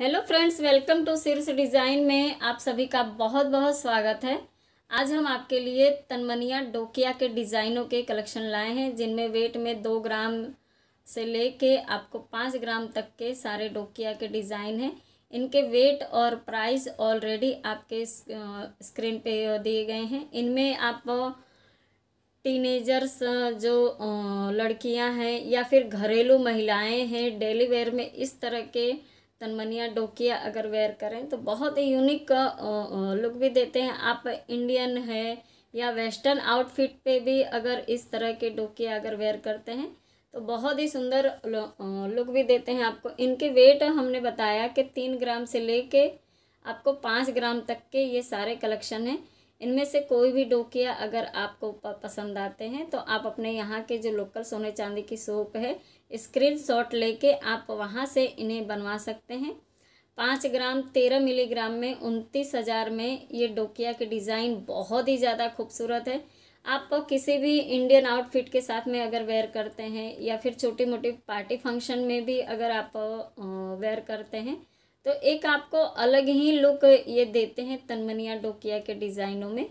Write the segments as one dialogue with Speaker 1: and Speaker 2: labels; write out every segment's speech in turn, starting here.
Speaker 1: Hello friends welcome to sir's design में आप सभी का बहुत बहुत स्वागत है आज हम आपके लिए तनमनिया डोकिया के डिज़ाइनों के कलेक्शन लाए हैं जिनमें वेट में दो ग्राम से ले के आपको पाँच ग्राम तक के सारे डोकिया के डिज़ाइन हैं इनके वेट और प्राइस ऑलरेडी आपके स्क्रीन पे दिए गए हैं इनमें आप टीनेजर्स जो लड़कियाँ हैं या फिर घरेलू महिलाएँ हैं डेली वेयर में इस तरह के तनमनिया डोकिया अगर वेयर करें तो बहुत ही यूनिक लुक भी देते हैं आप इंडियन है या वेस्टर्न आउटफिट पे भी अगर इस तरह के डोकिया अगर वेयर करते हैं तो बहुत ही सुंदर लुक भी देते हैं आपको इनके वेट हमने बताया कि तीन ग्राम से लेके आपको पाँच ग्राम तक के ये सारे कलेक्शन हैं इनमें से कोई भी डोकिया अगर आपको पसंद आते हैं तो आप अपने यहाँ के जो लोकल सोने चांदी की शॉप है स्क्रीन शॉट लेके आप वहाँ से इन्हें बनवा सकते हैं पाँच ग्राम तेरह मिलीग्राम में उनतीस हज़ार में ये डोकिया के डिज़ाइन बहुत ही ज़्यादा खूबसूरत है आप किसी भी इंडियन आउटफिट के साथ में अगर वेयर करते हैं या फिर छोटी मोटी पार्टी फंक्शन में भी अगर आप वेयर करते हैं तो एक आपको अलग ही लुक ये देते हैं तनमनिया डोकिया के डिज़ाइनों में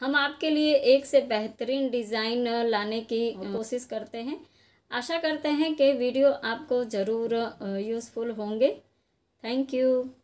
Speaker 1: हम आपके लिए एक से बेहतरीन डिज़ाइन लाने की हाँ। कोशिश करते हैं आशा करते हैं कि वीडियो आपको ज़रूर यूज़फुल होंगे थैंक यू